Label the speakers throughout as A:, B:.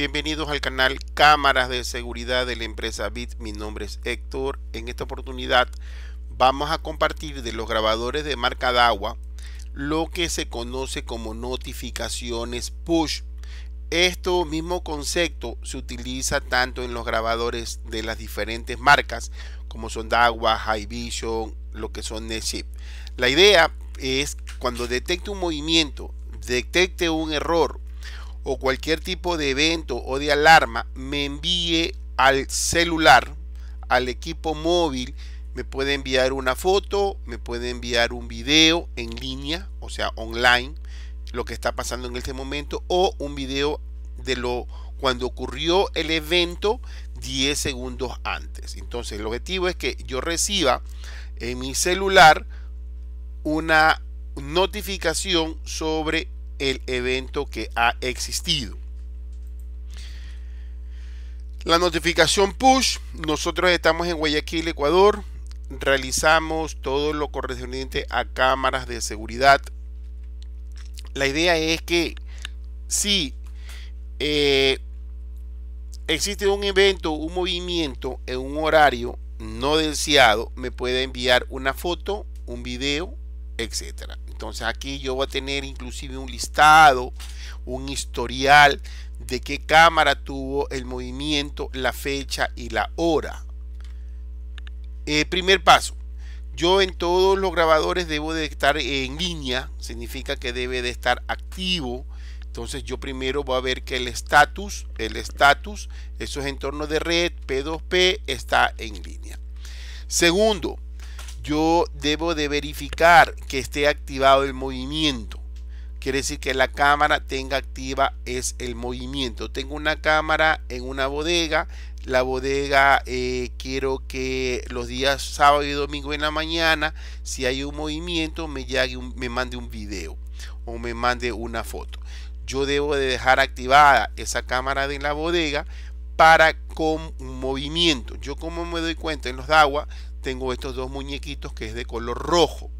A: Bienvenidos al canal Cámaras de Seguridad de la empresa BIT. Mi nombre es Héctor. En esta oportunidad vamos a compartir de los grabadores de marca DAWA lo que se conoce como notificaciones push. esto mismo concepto se utiliza tanto en los grabadores de las diferentes marcas como son DAWA, High Vision, lo que son Netship. La idea es cuando detecte un movimiento, detecte un error o cualquier tipo de evento o de alarma me envíe al celular, al equipo móvil, me puede enviar una foto, me puede enviar un video en línea, o sea, online, lo que está pasando en este momento, o un video de lo cuando ocurrió el evento 10 segundos antes. Entonces, el objetivo es que yo reciba en mi celular una notificación sobre el evento que ha existido. La notificación push, nosotros estamos en Guayaquil, Ecuador, realizamos todo lo correspondiente a cámaras de seguridad. La idea es que si eh, existe un evento, un movimiento en un horario no deseado, me puede enviar una foto, un video, etcétera. Entonces aquí yo voy a tener inclusive un listado, un historial de qué cámara tuvo el movimiento, la fecha y la hora. Eh, primer paso. Yo en todos los grabadores debo de estar en línea, significa que debe de estar activo. Entonces yo primero voy a ver que el estatus, el estatus, es entorno de red P2P está en línea. Segundo, yo debo de verificar que esté activado el movimiento. Quiere decir que la cámara tenga activa es el movimiento. Tengo una cámara en una bodega. La bodega eh, quiero que los días sábado y domingo en la mañana, si hay un movimiento, me, llegue me mande un video o me mande una foto. Yo debo de dejar activada esa cámara de la bodega para con un movimiento. Yo como me doy cuenta en los agua tengo estos dos muñequitos que es de color rojo.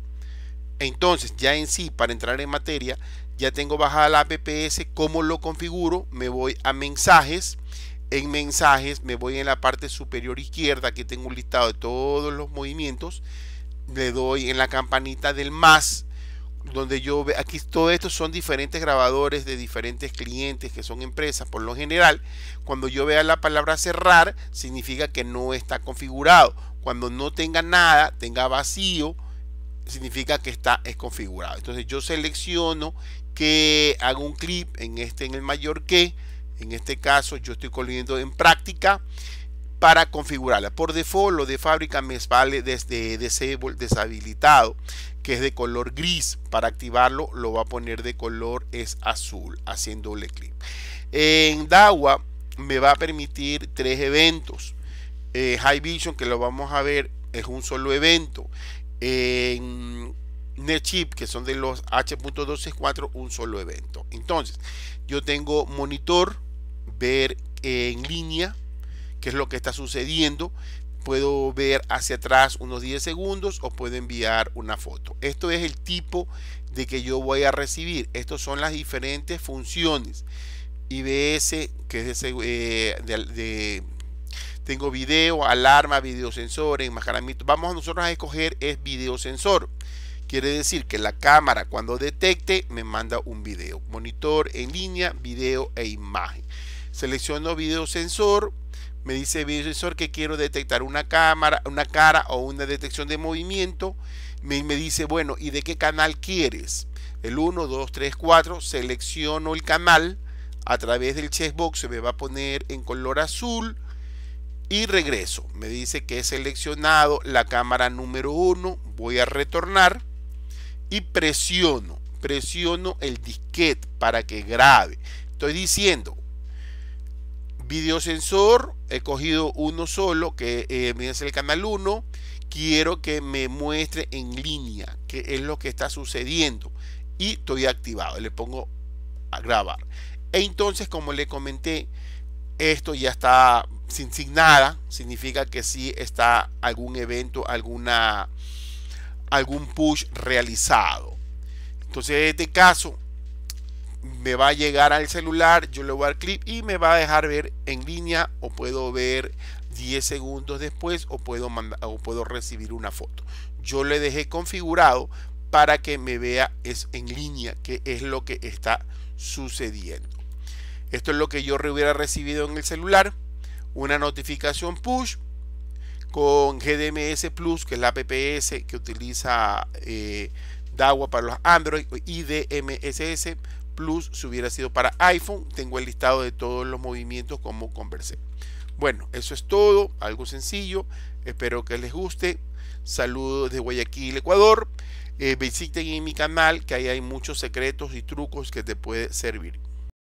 A: Entonces, ya en sí, para entrar en materia, ya tengo bajada la pps ¿cómo lo configuro? Me voy a mensajes. En mensajes me voy en la parte superior izquierda, que tengo un listado de todos los movimientos. Le doy en la campanita del más donde yo ve, aquí todo esto son diferentes grabadores de diferentes clientes que son empresas por lo general. Cuando yo vea la palabra cerrar, significa que no está configurado. Cuando no tenga nada, tenga vacío, significa que está es configurado. Entonces yo selecciono que haga un clip en este en el mayor que, en este caso yo estoy corriendo en práctica para configurarla. Por default, lo de fábrica me vale desde deshabilitado, que es de color gris. Para activarlo, lo va a poner de color es azul, haciendo doble clic. En DAWA me va a permitir tres eventos. Eh, High Vision, que lo vamos a ver, es un solo evento. En Netchip, que son de los H.264, un solo evento. Entonces, yo tengo monitor, ver en línea, qué es lo que está sucediendo. Puedo ver hacia atrás unos 10 segundos o puedo enviar una foto. Esto es el tipo de que yo voy a recibir. Estas son las diferentes funciones. IBS, que es eh, de, tengo video, alarma, videosensor, enmascaramiento. Vamos nosotros a escoger es sensor, Quiere decir que la cámara cuando detecte me manda un video. Monitor en línea, video e imagen. Selecciono video sensor, me dice Visor que quiero detectar una cámara, una cara o una detección de movimiento. Me, dice, bueno, ¿y de qué canal quieres? El 1, 2, 3, 4. Selecciono el canal. A través del checkbox se me va a poner en color azul. Y regreso. Me dice que he seleccionado la cámara número 1. Voy a retornar. Y presiono. Presiono el disquete para que grabe. Estoy diciendo, video videosensor he cogido uno solo, que eh, es el canal 1, quiero que me muestre en línea qué es lo que está sucediendo. Y estoy activado, le pongo a grabar. E entonces, como le comenté, esto ya está sin, nada, significa que sí está algún evento, alguna, algún push realizado. Entonces, en este caso, me va a llegar al celular, yo le voy a dar clic y me va a dejar ver en línea o puedo ver 10 segundos después o puedo, puedo recibir una foto. Yo le dejé configurado para que me vea es en línea, que es lo que está sucediendo. Esto es lo que yo hubiera recibido en el celular, una notificación push con GDMS Plus, que es la PPS que utiliza eh, DAWA para los Android, y DMSS Plus si hubiera sido para iPhone. Tengo el listado de todos los movimientos como conversé. Bueno, eso es todo, algo sencillo. Espero que les guste. Saludos de Guayaquil, Ecuador. Eh, visiten en mi canal que ahí hay muchos secretos y trucos que te puede servir.